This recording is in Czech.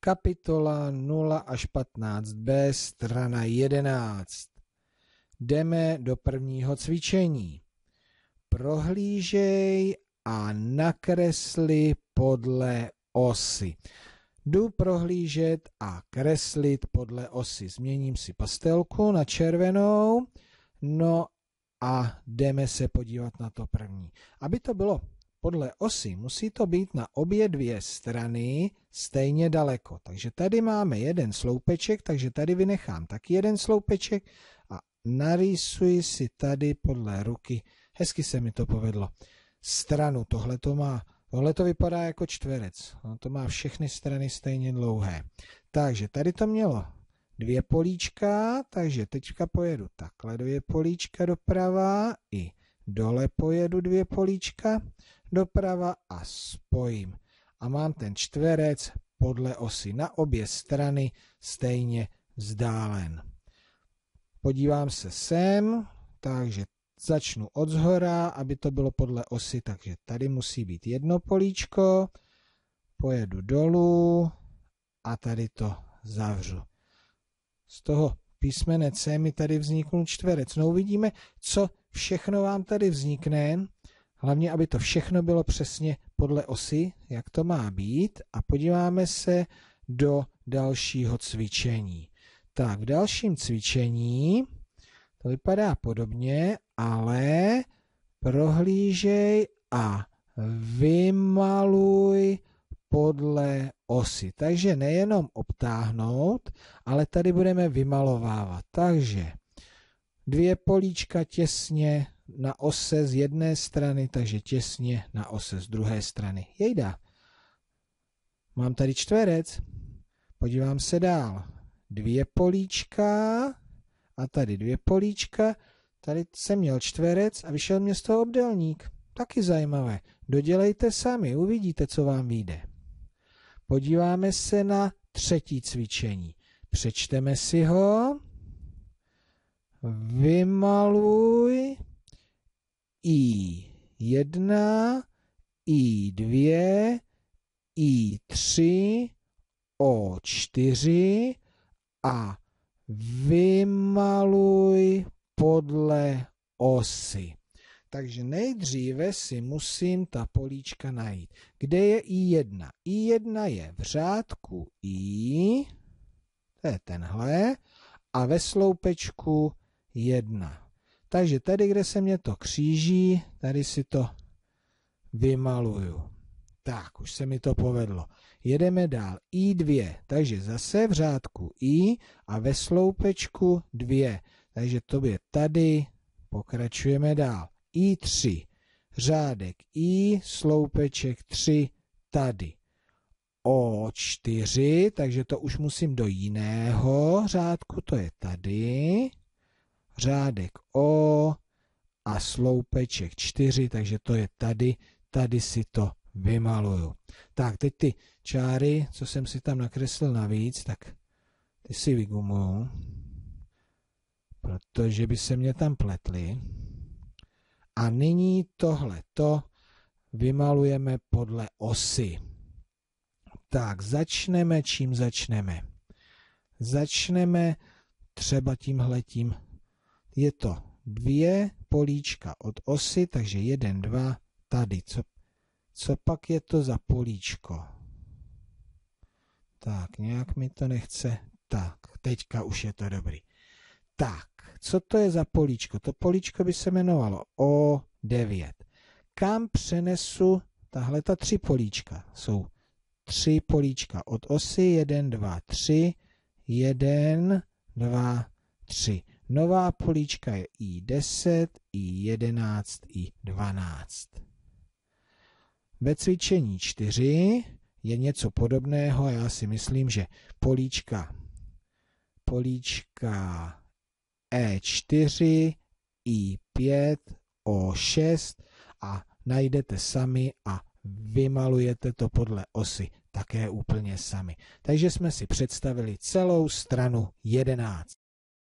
kapitola 0 až 15b, strana 11. Jdeme do prvního cvičení. Prohlížej a nakresli podle osy. Jdu prohlížet a kreslit podle osy. Změním si pastelku na červenou, no a jdeme se podívat na to první. Aby to bylo podle osy musí to být na obě dvě strany stejně daleko. Takže tady máme jeden sloupeček, takže tady vynechám taky jeden sloupeček a narýsuji si tady podle ruky. Hezky se mi to povedlo. Stranu, tohle to má, tohle to vypadá jako čtverec. Ono to má všechny strany stejně dlouhé. Takže tady to mělo dvě políčka, takže teďka pojedu takhle dvě políčka doprava i dole pojedu dvě políčka doprava a spojím. A mám ten čtverec podle osy na obě strany stejně vzdálen. Podívám se sem, takže začnu od zhora, aby to bylo podle osy, takže tady musí být jedno políčko, pojedu dolů a tady to zavřu. Z toho písmene C mi tady vzniknul čtverec. No uvidíme, co všechno vám tady vznikne. Hlavně, aby to všechno bylo přesně podle osy, jak to má být. A podíváme se do dalšího cvičení. Tak, v dalším cvičení to vypadá podobně, ale prohlížej a vymaluj podle osy. Takže nejenom obtáhnout, ale tady budeme vymalovávat. Takže dvě políčka těsně na ose z jedné strany, takže těsně na ose z druhé strany. Jejda. Mám tady čtverec. Podívám se dál. Dvě políčka a tady dvě políčka. Tady jsem měl čtverec a vyšel mě z toho obdelník. Taky zajímavé. Dodělejte sami, uvidíte, co vám vyjde. Podíváme se na třetí cvičení. Přečteme si ho. Vymaluj i1, I2, I3, O4 a vymaluj podle osy. Takže nejdříve si musím ta políčka najít. Kde je I1? I1 je v řádku I, to je tenhle, a ve sloupečku 1. Takže tady, kde se mě to kříží, tady si to vymaluju. Tak, už se mi to povedlo. Jedeme dál. I2, takže zase v řádku I a ve sloupečku 2. Takže to je tady, pokračujeme dál. I3, řádek I, sloupeček 3, tady. O4, takže to už musím do jiného řádku, to je tady řádek O a sloupeček 4, takže to je tady, tady si to vymaluju. Tak, teď ty čáry, co jsem si tam nakreslil navíc, tak ty si vygumuju, protože by se mě tam pletly. A nyní tohle to vymalujeme podle osy. Tak, začneme čím začneme. Začneme třeba tímhletím je to dvě políčka od osy, takže jeden, dva, tady. Co, co pak je to za políčko? Tak, nějak mi to nechce. Tak, teďka už je to dobrý. Tak, co to je za políčko? To políčko by se jmenovalo O9. Kam přenesu tahle ta tři políčka? Jsou tři políčka od osy 1, 2, 3, 1, 2, 3. Nová políčka je I10, I11, I12. Ve cvičení 4 je něco podobného. Já si myslím, že políčka, políčka E4, I5, O6 a najdete sami a vymalujete to podle osy také úplně sami. Takže jsme si představili celou stranu 11.